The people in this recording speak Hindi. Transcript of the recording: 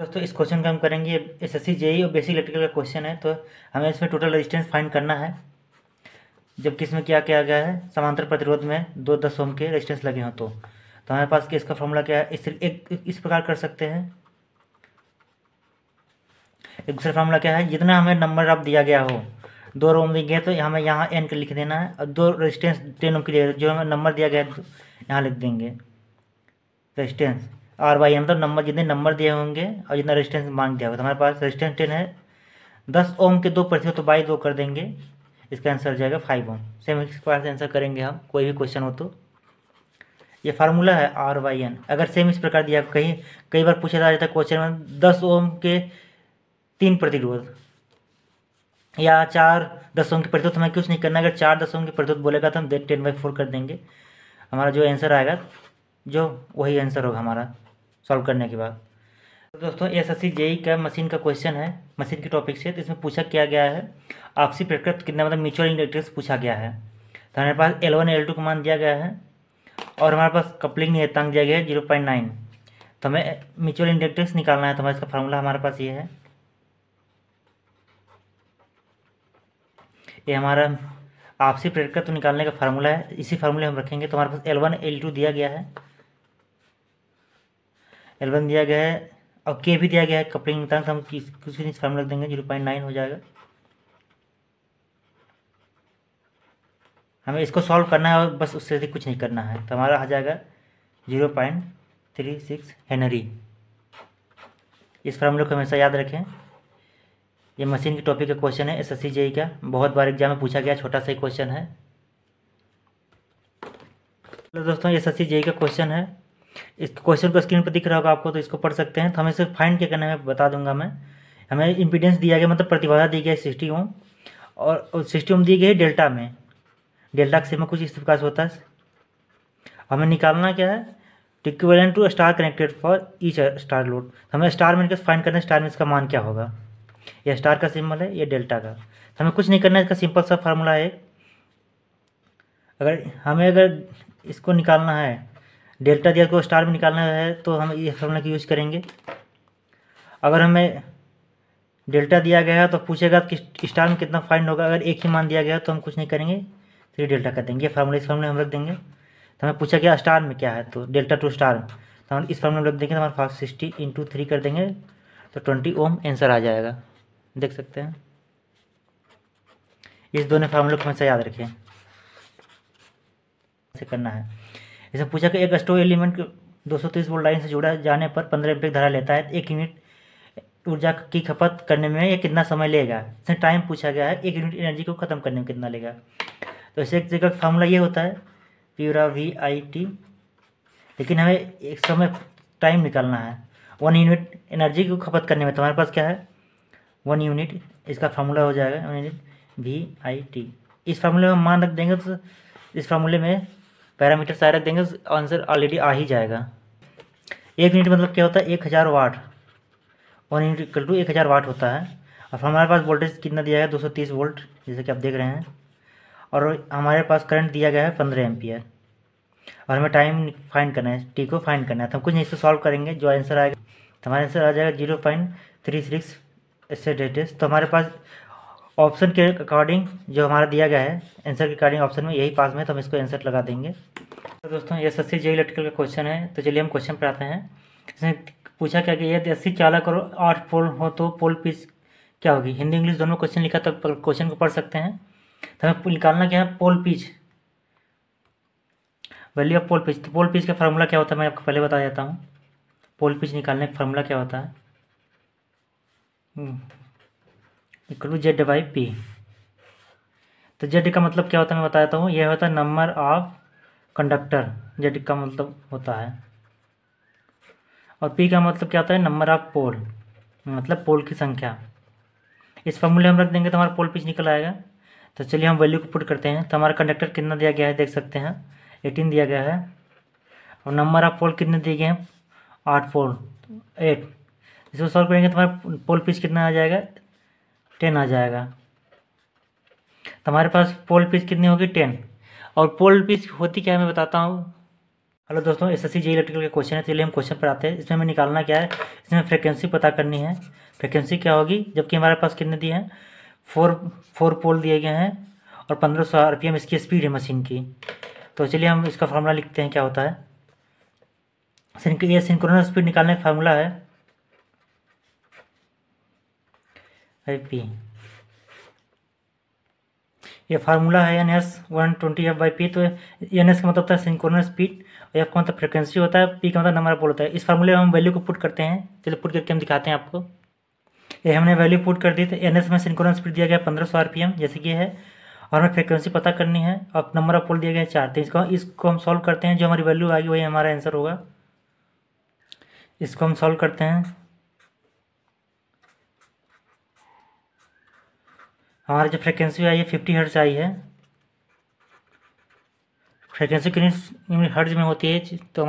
दोस्तों इस क्वेश्चन का हम करेंगे एस एस जेई और बेसिक इलेक्ट्रिकल का क्वेश्चन है तो हमें इसमें टोटल रेजिस्टेंस फाइंड करना है जबकि इसमें क्या किया गया है समांतर प्रतिरोध में दो दस ओम के रेजिस्टेंस लगे हों तो तो हमारे पास इसका फॉर्मूला क्या है इस एक इस प्रकार कर सकते हैं एक दूसरा फॉर्मूला क्या है जितना हमें नंबर आप दिया गया हो दो रोम दिए गए तो हमें यहाँ एन के लिख देना है और दो रेजिस्टेंस टेन ओम के लिए जो हमें नंबर दिया गया है यहाँ लिख देंगे रजिस्टेंस आर वाई मतलब तो नंबर जितने नंबर दिए होंगे और जितना रेजिस्टेंस मांग दिया होगा तो हमारे पास रेजिस्टेंस टेन है दस ओम के दो प्रतिशत तो बाई दो कर देंगे इसका आंसर हो जाएगा फाइव ओम सेम इस प्रकार से आंसर करेंगे हम कोई भी क्वेश्चन हो तो ये फार्मूला है आर वाई एन अगर सेम इस प्रकार दिया कहीं कई बार पूछा जाता है क्वेश्चन तो में दस ओम के तीन प्रतिरोध या चार दस ओम के प्रतिरोध तो हमें कुछ नहीं करना अगर चार दस ओम के प्रतिरोध बोलेगा तो हम टेन बाई फोर कर देंगे हमारा जो आंसर आएगा जो वही आंसर होगा हमारा सॉल्व करने के बाद तो दोस्तों एस एस सी जेई का मशीन का क्वेश्चन है मशीन के टॉपिक से तो इसमें पूछा क्या गया है आपसी प्रकृत कितना मतलब म्यूचुअल इंडक्टेंस पूछा गया है तो हमारे पास एल वन एल टू का मान दिया गया है और हमारे पास कपलिंग नियतांक दिया गया है जीरो पॉइंट नाइन तो हमें म्यूचुअल इंडक्टेंस निकालना है तो हमारे इसका फार्मूला हमारे पास ये है ये हमारा आपसी प्रेरकत्व निकालने का फार्मूला है इसी फार्मूले हम रखेंगे तो हमारे पास एल वन एल टू दिया गया है एल वन दिया गया है और के भी दिया गया है कपड़िंग नितांक हम किसी किस फॉर्म रख देंगे जीरो पॉइंट नाइन हो जाएगा हमें इसको सॉल्व करना है और बस उससे अधिक कुछ नहीं करना है तो हमारा आ जाएगा zero point three six henry इस फॉर्मूले को हमेशा याद रखें ये मशीन की टॉपिक का क्वेश्चन है एस एस जेई का बहुत बार एग्जाम में पूछा गया छोटा सा ही क्वेश्चन है दोस्तों एस एस जेई का क्वेश्चन है इस क्वेश्चन को स्क्रीन पर दिख रहा होगा आपको तो इसको पढ़ सकते हैं तो हमें सिर्फ फाइंड क्या करने में बता दूंगा मैं हमें इम्पिडेंस दिया गया मतलब प्रतिबाधा दी गई सिक्सटी ओम और सिक्सटी ओम दी गई डेल्टा में डेल्टा से में कुछ इस प्रकार होता है हमें निकालना क्या है equivalent to star connected for each star load हमें स्टार में फाइंड करना है स्टार में इसका मान क्या होगा यह स्टार का सिंबल है या डेल्टा का तो हमें कुछ नहीं करना है इसका सिंपल सा फार्मूला है अगर हमें अगर इसको निकालना है डेल्टा दिया को स्टार में निकालना है तो हम ये फॉर्मूला की यूज़ करेंगे अगर हमें डेल्टा दिया गया है तो पूछेगा कि स्टार में कितना फाइंड होगा अगर एक ही मान दिया गया तो हम कुछ नहीं करेंगे थ्री तो डेल्टा कर देंगे ये फार्मूला इस फार्मूले हम रख देंगे तो हमें पूछा गया स्टार में क्या है तो डेल्टा टू स्टार तो हम इस फार्मूले में रख देंगे तो हमारे फाइव सिक्सटी इंटू थ्री कर देंगे तो ट्वेंटी ओम आंसर आ जाएगा देख सकते हैं इस दोनों फार्मूले को हमेशा याद रखें करना है जैसे पूछा कि एक स्टोव एलिमेंट दो सौ तीस वोल्ट लाइन से जुड़ा जाने पर पंद्रह एम्पियर धारा लेता है एक यूनिट ऊर्जा की खपत करने में यह कितना समय लेगा जैसे टाइम पूछा गया है एक यूनिट एनर्जी को ख़त्म करने में कितना लेगा तो ऐसे एक जगह फार्मूला ये होता है प्यूरा वी आई टी लेकिन हमें एक समय टाइम निकालना है वन यूनिट एनर्जी को खपत करने में तुम्हारे पास क्या है वन यूनिट इसका फार्मूला हो जाएगा one unit V I T इस फार्मूले में मान रख देंगे तो इस फार्मूले में पैरामीटर सारा देंगे आंसर ऑलरेडी आ ही जाएगा एक यूनिट मतलब क्या होता है एक हज़ार watt one unit equal to एक हज़ार वाट होता है अब हमारे पास वोल्टेज कितना दिया गया दो सौ तीस वोल्ट जैसे कि आप देख रहे हैं और हमारे पास करंट दिया गया है पंद्रह एम्पियर और हमें टाइम फाइंड करना है टी को फाइंड करना है तो हम कुछ नहीं इसको सॉल्व करेंगे जो आंसर आएगा तो हमारा आंसर आ जाएगा जीरो पॉइंट थ्री सिक्स इससे डेटेस्ट तो हमारे पास ऑप्शन के अकॉर्डिंग जो हमारा दिया गया है आंसर के अकॉर्डिंग ऑप्शन में यही पास में तो हम इसको आंसर लगा देंगे तो दोस्तों ये सस्सी जे इलेक्ट्रिकल का क्वेश्चन है तो चलिए हम क्वेश्चन पर आते हैं इसने पूछा क्या कि यदि अस्सी चालक और आठ पोल हो तो पोल पीस क्या होगी हिंदी इंग्लिश दोनों क्वेश्चन लिखा तो क्वेश्चन को पढ़ सकते हैं तो हमें निकालना क्या है pole pitch value of pole pitch तो पोल पिच का फार्मूला क्या होता है मैं आपको पहले बता देता हूँ पोल पिच निकालने का फार्मूला क्या होता है hmm. Equal to Z by P तो जेड का मतलब क्या होता है मैं बताता हूँ यह होता है नंबर ऑफ कंडक्टर जेड का मतलब होता है और पी का मतलब क्या होता है नंबर ऑफ पोल मतलब पोल की संख्या इस फॉर्मूले हम रख देंगे तो हमारा पोल पिच निकल आएगा तो चलिए हम वैल्यू को पुट करते हैं तो हमारा कंडक्टर कितना दिया गया है देख सकते हैं एटीन दिया गया है और नंबर ऑफ पोल कितने दिए गए हैं आठ पोल एट इसको सॉल्व करेंगे तो हमारा पोल पिच कितना आ जाएगा टेन आ जाएगा तो हमारे पास पोल पीस कितनी होगी टेन और पोल पीस होती क्या है मैं बताता हूँ हेलो दोस्तों S S C JE electrical का क्वेश्चन है चलिए हम क्वेश्चन पर आते हैं इसमें हमें निकालना क्या है इसमें फ्रीक्वेंसी पता करनी है फ्रीक्वेंसी क्या होगी जबकि हमारे पास कितने दिए हैं फोर फोर पोल दिए गए हैं और पंद्रह सौ आर पी एम इसकी स्पीड है मशीन की तो चलिए हम इसका फार्मूला लिखते हैं क्या होता है ये सिंक्रोनस स्पीड निकालने का फार्मूला है आई पी ये फार्मूला है N S one twenty F by P तो एन एस का मतलब होता है सिंक्रोनस स्पीड और एफ का मतलब फ्रिक्वेंसी होता है पी का मतलब नंबर पोल होता है इस फार्मूले में हम वैल्यू को पुट करते हैं चलिए पुट करके हम दिखाते हैं आपको ये हमने वैल्यू पुट कर दी तो एन एस में सिंक्रोनस स्पीड दिया गया पंद्रह सौ आर पी एम जैसे कि है और हमें फ्रिक्वेंसी पता करनी है और नंबर ऑफ पोल दिया गया है चार तीन तो इसको इसको हम सॉल्व करते हैं जो हमारी वैल्यू आएगी वही हमारा आंसर होगा इसको हम सॉल्व करते हैं हमारी जो फ्रिक्वेंसी आई है फिफ्टी हर्ट्स आई है फ्रिक्वेंसी कितनी हर्ट्स में होती है तो